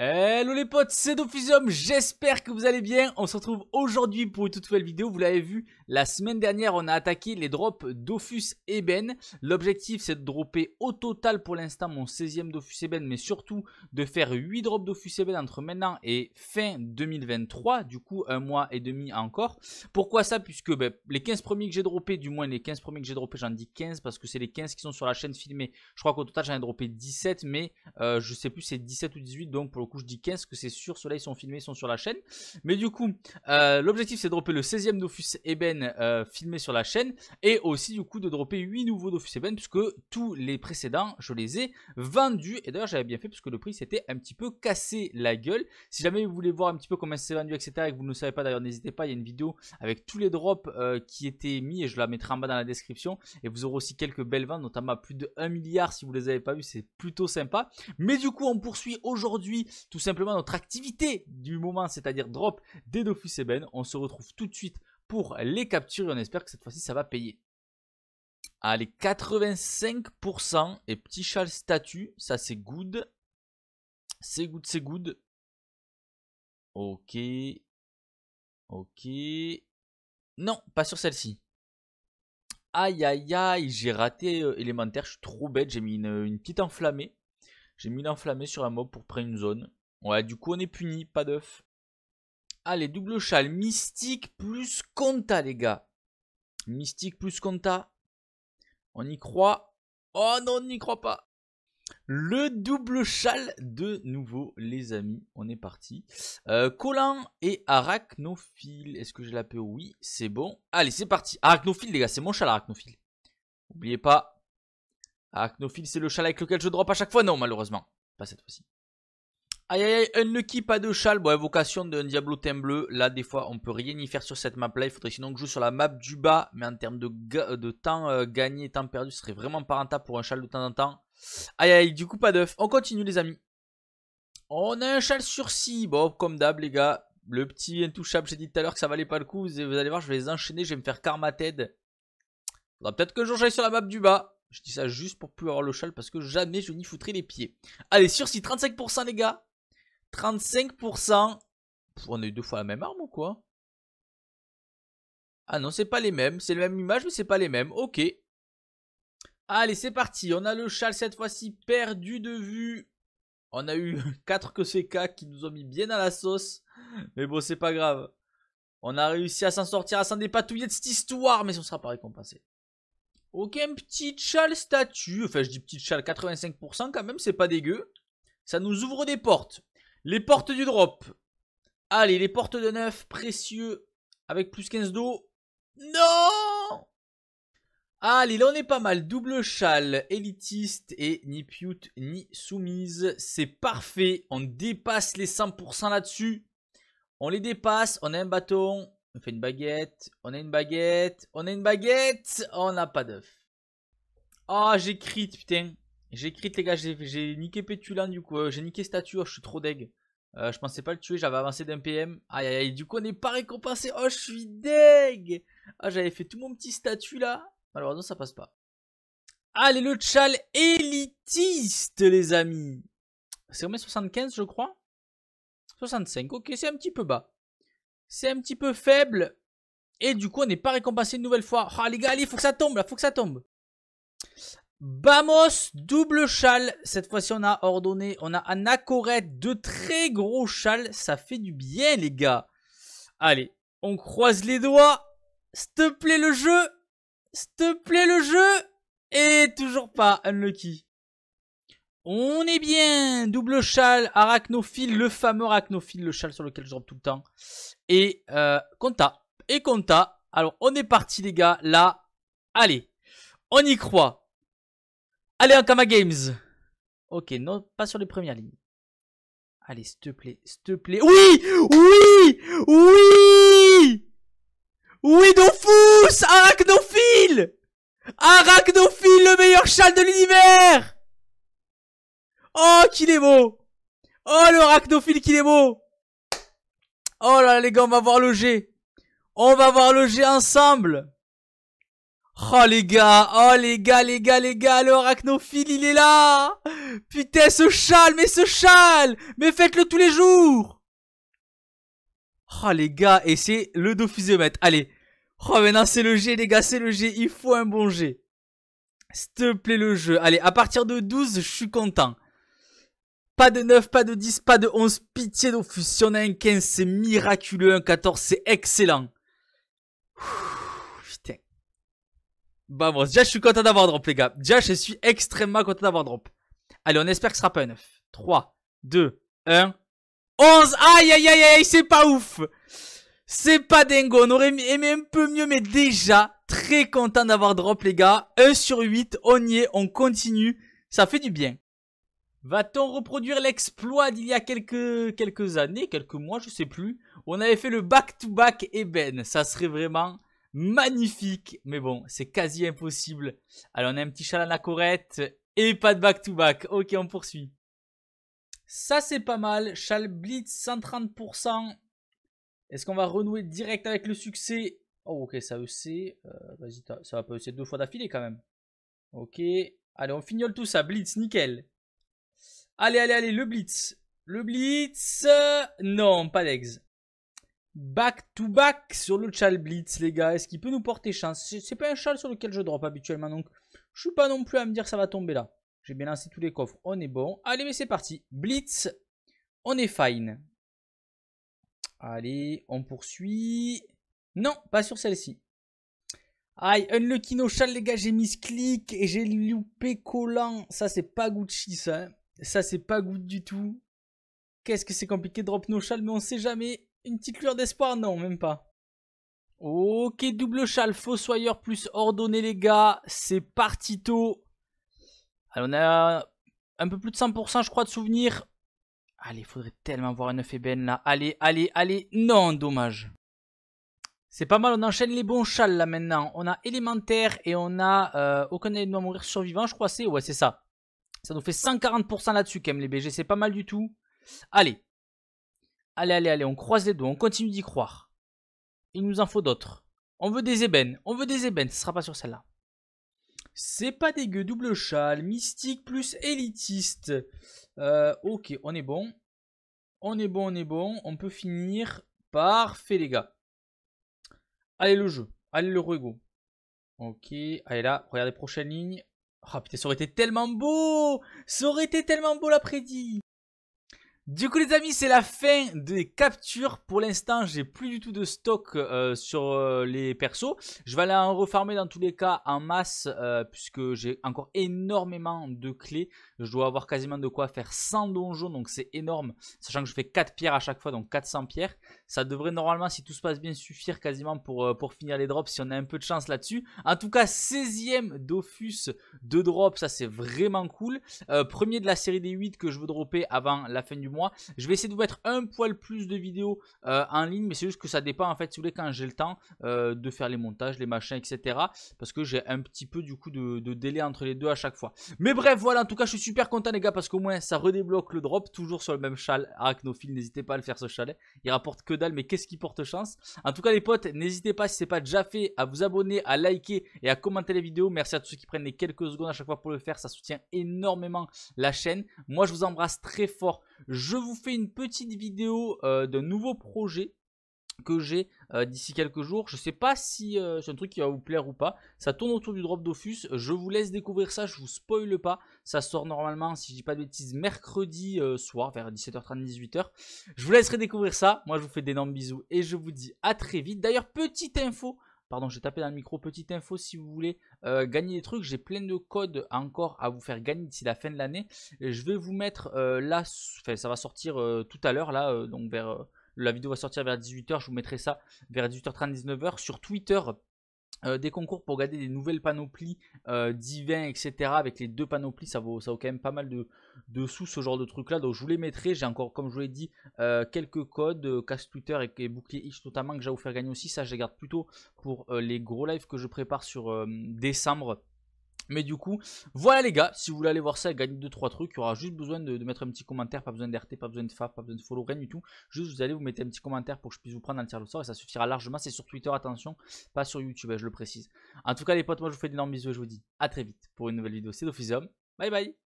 Hello les potes, c'est Dophysium, j'espère que vous allez bien. On se retrouve aujourd'hui pour une toute nouvelle vidéo. Vous l'avez vu, la semaine dernière, on a attaqué les drops Dofus Eben. L'objectif, c'est de dropper au total pour l'instant mon 16e Dofus Eben, mais surtout de faire 8 drops Dofus Eben entre maintenant et fin 2023, du coup un mois et demi encore. Pourquoi ça Puisque ben, les 15 premiers que j'ai droppés, du moins les 15 premiers que j'ai droppés, j'en dis 15 parce que c'est les 15 qui sont sur la chaîne filmée. Je crois qu'au total, j'en ai droppé 17, mais euh, je sais plus c'est 17 ou 18, donc pour du coup, je dis 15 que c'est sûr. Ceux-là, ils sont filmés, ils sont sur la chaîne. Mais du coup, euh, l'objectif, c'est de dropper le 16e Dofus Eben euh, filmé sur la chaîne. Et aussi, du coup, de dropper 8 nouveaux Dofus Eben, puisque tous les précédents, je les ai vendus. Et d'ailleurs, j'avais bien fait, puisque le prix s'était un petit peu cassé la gueule. Si jamais vous voulez voir un petit peu comment c'est vendu, etc., et que vous ne savez pas, d'ailleurs, n'hésitez pas, il y a une vidéo avec tous les drops euh, qui étaient mis, et je la mettrai en bas dans la description. Et vous aurez aussi quelques belles ventes, notamment plus de 1 milliard si vous les avez pas vus, c'est plutôt sympa. Mais du coup, on poursuit aujourd'hui tout simplement notre activité du moment, c'est-à-dire drop des Dofus Ben. On se retrouve tout de suite pour les captures et on espère que cette fois-ci ça va payer. Allez, 85% et petit châle Statue. ça c'est good. C'est good, c'est good. Ok. Ok. Non, pas sur celle-ci. Aïe aïe aïe, j'ai raté euh, élémentaire, je suis trop bête, j'ai mis une, une petite enflammée. J'ai mis enflammée sur un mob pour prendre une zone. Ouais, du coup, on est puni, pas d'œuf. Allez, double châle. Mystique plus Conta, les gars. Mystique plus Conta. On y croit. Oh non, on n'y croit pas. Le double châle de nouveau, les amis. On est parti. Euh, Colin et Arachnophile. Est-ce que je la Oui, c'est bon. Allez, c'est parti. Arachnophile, les gars, c'est mon châle, Arachnophile. N'oubliez pas. Arachnophile, c'est le châle avec lequel je drop à chaque fois. Non, malheureusement. Pas cette fois-ci. Aïe aïe aïe, un Lucky, pas de châle. Bon, évocation d'un Diablo teint bleu. Là, des fois, on peut rien y faire sur cette map-là. Il faudrait sinon que je joue sur la map du bas. Mais en termes de, euh, temps euh, gagné et temps perdu, ce serait vraiment pas rentable pour un châle de temps en temps. Aïe aïe, du coup, pas d'œuf. On continue, les amis. On a un châle sur 6. Bon, comme d'hab, les gars. Le petit intouchable, j'ai dit tout à l'heure que ça valait pas le coup. Vous allez voir, je vais les enchaîner. Je vais me faire karma Ted. Faudra peut-être que joue sur la map du bas. Je dis ça juste pour plus avoir le châle parce que jamais je n'y foutrai les pieds. Allez, sur 6, 35% les gars. 35%. on a eu deux fois la même arme ou quoi Ah non, c'est pas les mêmes. C'est la même image, mais c'est pas les mêmes. Ok. Allez, c'est parti. On a le châle cette fois-ci perdu de vue. On a eu 4 cas qui nous ont mis bien à la sauce. Mais bon, c'est pas grave. On a réussi à s'en sortir, à s'en dépatouiller de cette histoire, mais on sera pas récompensé. Aucun petit châle statue Enfin, je dis petit châle, 85% quand même, c'est pas dégueu. Ça nous ouvre des portes. Les portes du drop. Allez, les portes de neuf, précieux, avec plus 15 d'eau. Non Allez, là on est pas mal. Double châle, élitiste et ni pute ni soumise. C'est parfait. On dépasse les 100% là-dessus. On les dépasse. On a un bâton. On fait une baguette. On a une baguette. On a une baguette. On n'a pas d'œuf. Ah, j'ai j'écris, putain. J'ai crit les gars, j'ai niqué Pétulant du coup, euh, j'ai niqué Stature, je suis trop deg. Euh, je pensais pas le tuer, j'avais avancé d'un PM. Aïe aïe aïe, du coup on n'est pas récompensé. Oh, je suis deg Ah, j'avais fait tout mon petit statut là. Alors non ça passe pas. Allez, le tchal élitiste, les amis. C'est combien 75, je crois. 65, ok, c'est un petit peu bas. C'est un petit peu faible. Et du coup, on n'est pas récompensé une nouvelle fois. Ah, oh, les gars, allez, faut que ça tombe là, faut que ça tombe. Bamos, double châle. Cette fois-ci, on a ordonné. On a un akoret de très gros châle. Ça fait du bien, les gars. Allez, on croise les doigts. S'il te plaît, le jeu. S'il te plaît, le jeu. Et toujours pas, lucky On est bien. Double châle, arachnophile, le fameux arachnophile, le châle sur lequel je drop tout le temps. Et euh, compta. Et compta. Alors, on est parti, les gars. Là, allez. On y croit. Allez, Ankama Games. Ok, non, pas sur les premières lignes. Allez, s'il te plaît, s'il te plaît. Oui Oui Oui Oui, Dofus Arachnophile Arachnophile, le meilleur châle de l'univers Oh, qu'il est beau Oh, le arachnophile, qu'il est beau Oh là là, les gars, on va voir le On va voir le ensemble Oh les gars, oh les gars, les gars, les gars, le arachnophile il est là Putain ce châle, mais ce châle Mais faites-le tous les jours Oh les gars, et c'est le dofusiomètre. allez Oh maintenant c'est le G les gars, c'est le G, il faut un bon G S'il te plaît le jeu, allez à partir de 12 je suis content pas de 9, pas de 10, pas de 11, pitié dofus Si on a un 15, c'est miraculeux. Un 14, c'est excellent. Bah bon Déjà, je suis content d'avoir drop, les gars. Déjà, je suis extrêmement content d'avoir drop. Allez, on espère que ce sera pas un 9. 3, 2, 1. 11 Aïe, aïe, aïe, aïe, c'est pas ouf C'est pas dingo, on aurait aimé un peu mieux, mais déjà, très content d'avoir drop, les gars. 1 sur 8, on y est, on continue. Ça fait du bien. Va-t-on reproduire l'exploit d'il y a quelques, quelques années, quelques mois, je sais plus On avait fait le back-to-back -back Eben. Ça serait vraiment magnifique. Mais bon, c'est quasi impossible. Allez, on a un petit châle à corrette. Et pas de back-to-back. Ok, on poursuit. Ça, c'est pas mal. Chal Blitz, 130%. Est-ce qu'on va renouer direct avec le succès Oh, ok, ça EC. Euh, vas-y, ça va pas EC deux fois d'affilée quand même. Ok. Allez, on fignole tout ça. Blitz, nickel. Allez, allez, allez, le Blitz. Le Blitz. Euh, non, pas d'ex back-to-back sur le Chal Blitz, les gars. Est-ce qu'il peut nous porter chance C'est pas un chal sur lequel je drop habituellement, donc je suis pas non plus à me dire ça va tomber là. J'ai bien lancé tous les coffres, on est bon. Allez, mais c'est parti. Blitz, on est fine. Allez, on poursuit. Non, pas sur celle-ci. Aïe, unlucky no chal, les gars, j'ai mis clic et j'ai loupé collant. Ça, c'est pas Gucci, ça. Hein. Ça, c'est pas good du tout. Qu'est-ce que c'est compliqué, de drop no chal, mais on sait jamais. Une petite lueur d'espoir Non, même pas. Ok, double châle, fossoyeur plus ordonné les gars, c'est parti tôt. Alors on a un peu plus de 100% je crois de souvenirs. Allez, faudrait tellement avoir un ébène là. Allez, allez, allez. Non, dommage. C'est pas mal, on enchaîne les bons châles là maintenant. On a élémentaire et on a euh, aucun élément de mourir survivant, je crois c'est. Ouais, c'est ça. Ça nous fait 140% là-dessus quand les BG, c'est pas mal du tout. Allez, Allez, allez, allez, on croise les doigts, on continue d'y croire. Il nous en faut d'autres. On veut des ébènes, on veut des ébènes, ce sera pas sur celle-là. C'est pas dégueu, double châle, mystique plus élitiste. Euh, ok, on est bon. On est bon, on est bon. On peut finir. Parfait, les gars. Allez, le jeu. Allez, le rego. Ok, allez là, regardez prochaine ligne. Ah oh, putain, ça aurait été tellement beau Ça aurait été tellement beau la prédit du coup les amis c'est la fin des captures, pour l'instant j'ai plus du tout de stock euh, sur euh, les persos, je vais aller en refarmer dans tous les cas en masse euh, puisque j'ai encore énormément de clés, je dois avoir quasiment de quoi faire 100 donjons donc c'est énorme, sachant que je fais 4 pierres à chaque fois donc 400 pierres, ça devrait normalement si tout se passe bien suffire quasiment pour, pour finir les drops si on a un peu de chance là-dessus, en tout cas 16ème dofus de drop ça c'est vraiment cool, premier de la série des 8 que je veux dropper avant la fin du mois je vais essayer de vous mettre un poil plus de vidéos euh, en ligne, mais c'est juste que ça dépend en fait, si vous voulez, quand j'ai le temps euh, de faire les montages, les machins, etc. Parce que j'ai un petit peu du coup de, délai entre les deux à chaque fois. Mais bref, voilà, en tout cas, je suis super content les gars parce qu'au moins ça redébloque le drop, toujours sur le même châle arachnophile. N'hésitez pas à le faire ce chalet. Il rapporte que dalle, mais qu'est-ce qui porte chance En tout cas, les potes, n'hésitez pas si c'est pas déjà fait à vous abonner, à liker et à commenter les vidéos. Merci à tous ceux qui prennent les quelques secondes à chaque fois pour le faire. Ça soutient énormément la chaîne. Moi, je vous embrasse très fort je vous fais une petite vidéo euh, d'un nouveau projet que j'ai euh, d'ici quelques jours. Je ne sais pas si euh, c'est un truc qui va vous plaire ou pas. Ça tourne autour du drop d'Offus. Je vous laisse découvrir ça, je vous spoile pas. Ça sort normalement, si je dis pas de bêtises, mercredi soir vers 17h30, 18h. Je vous laisserai découvrir ça. Moi, je vous fais d'énormes bisous et je vous dis à très vite. D'ailleurs, petite info Pardon, j'ai tapé dans le micro. Petite info, si vous voulez euh, gagner des trucs, j'ai plein de codes encore à vous faire gagner d'ici la fin de l'année. Je vais vous mettre euh, là, enfin, ça va sortir euh, tout à l'heure, là, donc vers la vidéo va sortir vers 18h, je vous mettrai ça vers 18h30, 19h sur Twitter euh, des concours pour garder des nouvelles panoplies euh, divins, etc. Avec les deux panoplies, ça vaut, ça vaut quand même pas mal de, sous ce genre de truc là. Donc je vous les mettrai. J'ai encore, comme je vous l'ai dit, euh, quelques codes, casse Twitter et, bouclier itch notamment que j'ai à vous faire gagner aussi. Ça, je les garde plutôt pour les gros lives que je prépare sur décembre mais du coup, voilà les gars, si vous voulez aller voir ça et gagner 2-3 trucs, il y aura juste besoin de, mettre un petit commentaire, pas besoin d'RT, pas besoin de FAF, pas besoin de follow, rien du tout. Juste vous allez vous mettre un petit commentaire pour que je puisse vous prendre un tir le sort et ça suffira largement. C'est sur Twitter, attention, pas sur YouTube, hein, je le précise. En tout cas les potes, moi je vous fais d'énormes bisous et je vous dis à très vite pour une nouvelle vidéo. C'est Dofizum. Bye bye